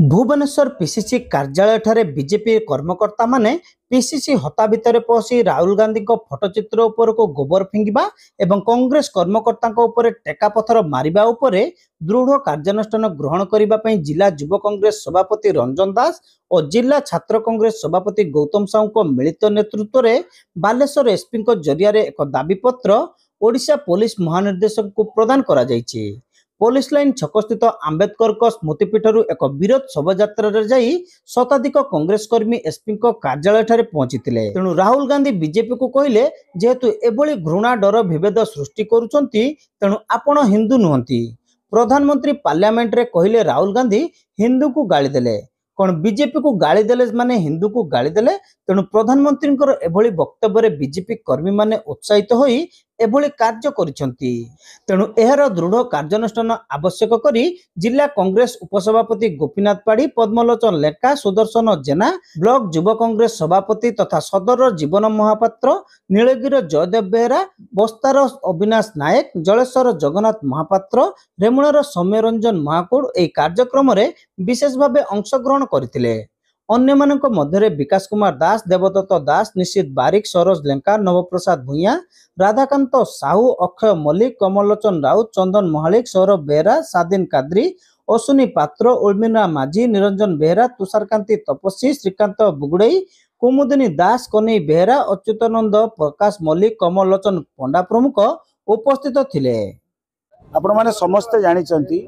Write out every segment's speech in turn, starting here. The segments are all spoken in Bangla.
ଭୁବନେଶ୍ୱର ପିସିସି କାର୍ଯ୍ୟାଳୟଠାରେ ବିଜେପି କର୍ମକର୍ତ୍ତାମାନେ ପିସିସି ହତା ଭିତରେ ପଶି ରାହୁଲ ଗାନ୍ଧୀଙ୍କ ଫଟୋଚିତ୍ର ଉପରକୁ ଗୋବର ଫିଙ୍ଗିବା ଏବଂ କଂଗ୍ରେସ କର୍ମକର୍ତ୍ତାଙ୍କ ଉପରେ ଟେକାପଥର ମାରିବା ଉପରେ ଦୃଢ଼ କାର୍ଯ୍ୟାନୁଷ୍ଠାନ ଗ୍ରହଣ କରିବା ପାଇଁ ଜିଲ୍ଲା ଯୁବ କଂଗ୍ରେସ ସଭାପତି ରଞ୍ଜନ ଦାସ ଓ ଜିଲ୍ଲା ଛାତ୍ର କଂଗ୍ରେସ ସଭାପତି ଗୌତମ ସାହୁଙ୍କ ମିଳିତ ନେତୃତ୍ୱରେ ବାଲେଶ୍ୱର ଏସ୍ପିଙ୍କ ଜରିଆରେ ଏକ ଦାବିପତ୍ର ଓଡ଼ିଶା ପୋଲିସ ମହାନିର୍ଦ୍ଦେଶକଙ୍କୁ ପ୍ରଦାନ କରାଯାଇଛି ପୋଲିସ ଲାଇନ୍ ଛକସ୍ଥିତ ଆମ୍ବେଦକରଙ୍କ ସ୍ମୃତିପୀଠରୁ ଏକ ବିରୋଧ ଶୋଭାଯାତ୍ରାରେ ଯାଇ ଶତାଧିକ କଂଗ୍ରେସ କର୍ମୀ ଏସ୍ପିଙ୍କ କାର୍ଯ୍ୟାଳୟଠାରେ ପହଞ୍ଚିଥିଲେ ତେଣୁ ରାହୁଲ ଗାନ୍ଧୀ ବିଜେପିକୁ କହିଲେ ଯେହେତୁ ଏଭଳି ଘୃଣା ଡର ବିଭେଦ ସୃଷ୍ଟି କରୁଛନ୍ତି ତେଣୁ ଆପଣ ହିନ୍ଦୁ ନୁହନ୍ତି ପ୍ରଧାନମନ୍ତ୍ରୀ ପାର୍ଲାମେଣ୍ଟରେ କହିଲେ ରାହୁଲ ଗାନ୍ଧୀ ହିନ୍ଦୁକୁ ଗାଳି ଦେଲେ କ'ଣ ବିଜେପିକୁ ଗାଳି ଦେଲେ ମାନେ ହିନ୍ଦୁକୁ ଗାଳି ଦେଲେ ତେଣୁ ପ୍ରଧାନମନ୍ତ୍ରୀଙ୍କର ଏଭଳି ବକ୍ତବ୍ୟରେ ବିଜେପି କର୍ମୀମାନେ ଉତ୍ସାହିତ ହୋଇ এভাবে কাজ করছেন তেণু এর দৃঢ় কার্যানুষ্ঠান আবশ্যক করে জেলা কংগ্রেস উপসভাপতি গোপীনাথ পাড়ি পদ্মলোচন লেখা সুদর্শন জেনা ব্লক যুব কংগ্রেস সভাপতি তথা সদর জীবন মহাপাত্র নীলগির জয়দেব বেহরা বস্তার অবিনাশ নায়ক জলেশ্বর জগন্নাথ মহাপাত্র রেমুণার সৌম্যরঞ্জন মহাকুড় এই କାର୍ଯ୍ୟକ୍ରମରେ বিশেষভাবে অংশগ্রহণ করে ଅନ୍ୟମାନଙ୍କ ମଧ୍ୟରେ ବିକାଶ କୁମାର ଦାସ ଦେବଦତ୍ତ ଦାସ ନିଶିତ ବାରିକ ସରୋଜ ଲେଙ୍କା ନବପ୍ରସାଦ ଭୂୟାଁ ରାଧାକାନ୍ତ ସାହୁ ଅକ୍ଷୟ ମଲ୍ଲିକ କମଲଲୋଚନ ରାଉତ ଚନ୍ଦନ ମହାଳିକ ସୌରଭ ବେହେରା ସାଦିନ କାଦ୍ରି ଅଶ୍ୱିନୀ ପାତ୍ର ଉର୍ମିନା ମାଝି ନିରଞ୍ଜନ ବେହେରା ତୁଷାରକାନ୍ତି ତପସ୍ୱୀ ଶ୍ରୀକାନ୍ତ ବୁଗୁଡ଼େଇ କୁମୁଦିନୀ ଦାସ କନେଇ ବେହେରା ଅଚ୍ୟୁତାନନ୍ଦ ପ୍ରକାଶ ମଲ୍ଲିକ କମଲଲୋଚନ ପଣ୍ଡା ପ୍ରମୁଖ ଉପସ୍ଥିତ ଥିଲେ ଆପଣମାନେ ସମସ୍ତେ ଜାଣିଛନ୍ତି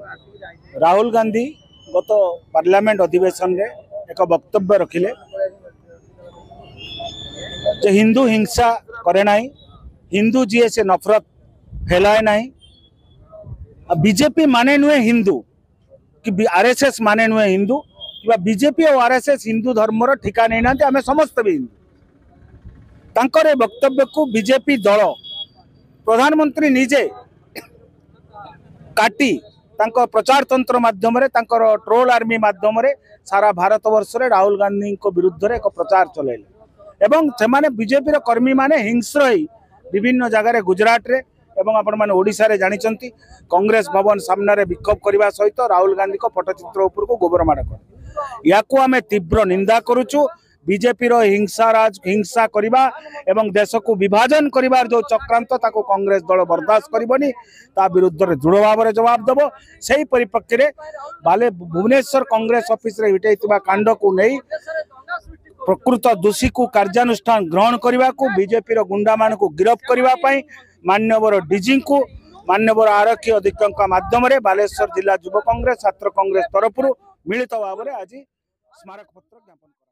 ରାହୁଲ ଗାନ୍ଧୀ ଗତ ପାର୍ଲାମେଣ୍ଟ ଅଧିବେଶନରେ एक वक्तव्य रखिले जे हिंदू हिंसा करे ना हिंदू जीए से नफरत फैलाए ना बीजेपी माने नुहे हिंदू कि आरएसएस माने नुहे हिंदू कि बीजेपी और आरएसएस हिंदू धर्म ठिका नहीं ना आम समस्त भी हिंदू वक्तव्य को बीजेपी दल प्रधानमंत्री निजे काटी ତାଙ୍କ ପ୍ରଚାରତନ୍ତ୍ର ମାଧ୍ୟମରେ ତାଙ୍କର ଟ୍ରୋଲ୍ ଆର୍ମି ମାଧ୍ୟମରେ ସାରା ଭାରତବର୍ଷରେ ରାହୁଲ ଗାନ୍ଧୀଙ୍କ ବିରୁଦ୍ଧରେ ଏକ ପ୍ରଚାର ଚଲାଇଲେ ଏବଂ ସେମାନେ ବିଜେପିର କର୍ମୀମାନେ ହିଂସ୍ର ହୋଇ ବିଭିନ୍ନ ଜାଗାରେ ଗୁଜୁରାଟରେ ଏବଂ ଆପଣମାନେ ଓଡ଼ିଶାରେ ଜାଣିଛନ୍ତି କଂଗ୍ରେସ ଭବନ ସାମ୍ନାରେ ବିକ୍ଷୋଭ କରିବା ସହିତ ରାହୁଲ ଗାନ୍ଧୀଙ୍କ ଫଟୋଚିତ୍ର ଉପରକୁ ଗୋବର ମାଡ଼ କରେ ୟାକୁ ଆମେ ତୀବ୍ର ନିନ୍ଦା କରୁଛୁ বিজেপির হিংসারাজ হিংসা করা এবং দেশকু বিভাজন করার যে চক্রান্ত তাকে কংগ্রেস দল বরদাস্ত করবনি তা বিরুদ্ধে দৃঢ় ভাবে জবাব দেব সেই পরিপ্রেক্ষী বালে ভুবনেশ্বর কংগ্রেস অফিসে হিটাই কাণ্ডকু নেই প্রকৃত দোষীকে কার্যানুষ্ঠান গ্রহণ করা বিজেপির গুন্ডা মানুষ গিরফ করা মান্যবর ডিজিঙ্কু মান্যবর আরক্ষী অধীক্ষক মাধ্যমে বালেশ্বর জেলা যুব কংগ্রেস ছাত্র কংগ্রেস তরফর মিলিত ভাবে আজ স্মারকপত্র জ্ঞাপন